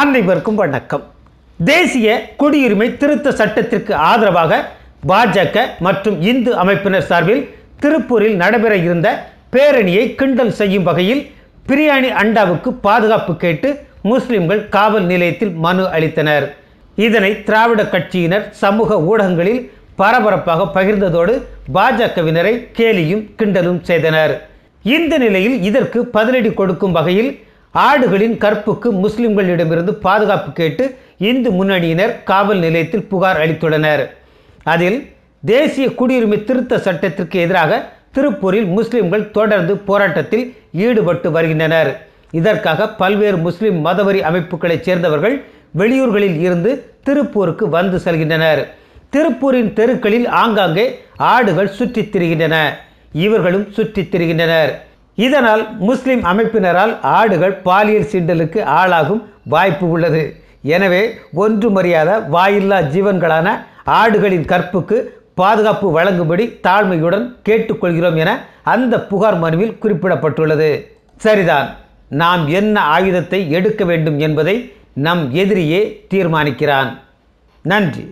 அனைவருக்கும் வணக்கம் தேசிய குடியுரிமை திருத்த சட்டத்திற்கு ஆதரவாக பாஜக மற்றும் இந்து அமைப்பினர் சார்பில் திருப்பூரில் நடைபெற இருந்த பேரணியை கிண்டல் செய்யும் வகையில் பிரியாணி அண்டாவுக்கு பாதுகாப்பு கேட்டு முஸ்லிம்கள் காவல் நிலையத்தில் மனு அளித்தனர் இதனை திராவிட கட்சியினர் சமூக ஊடகங்களில் பரபரப்பாக பகிர்ந்ததோடு பாஜகவினரை கேலியும் கிண்டலும் செய்தனர் இந்த நிலையில் இதற்கு பதிலடி கொடுக்கும் வகையில் ஆடுகளின் கற்புக்கு முஸ்லிம்களிடமிருந்து பாதுகாப்பு கேட்டு இந்து முன்னணியினர் காவல் நிலையத்தில் புகார் அளித்துள்ளனர் அதில் தேசிய குடியுரிமை திருத்த சட்டத்திற்கு எதிராக திருப்பூரில் முஸ்லிம்கள் தொடர்ந்து போராட்டத்தில் ஈடுபட்டு வருகின்றனர் இதற்காக பல்வேறு முஸ்லிம் மதவரி அமைப்புகளைச் சேர்ந்தவர்கள் வெளியூர்களில் இருந்து திருப்பூருக்கு வந்து செல்கின்றனர் திருப்பூரின் தெருக்களில் ஆங்காங்கே ஆடுகள் சுற்றித் திரிகின்றன இவர்களும் சுற்றித் திரிகின்றனர் இதனால் முஸ்லிம் அமைப்பினரால் ஆடுகள் பாலியல் சீண்டலுக்கு ஆளாகும் வாய்ப்பு உள்ளது எனவே ஒன்று மரியாத வாயில்லா ஜீவன்களான ஆடுகளின் கற்புக்கு பாதுகாப்பு வழங்கும்படி தாழ்மையுடன் கேட்டுக்கொள்கிறோம் என அந்த புகார் மனுவில் குறிப்பிடப்பட்டுள்ளது சரிதான் நாம் என்ன ஆயுதத்தை எடுக்க வேண்டும் என்பதை நம் எதிரியே தீர்மானிக்கிறான் நன்றி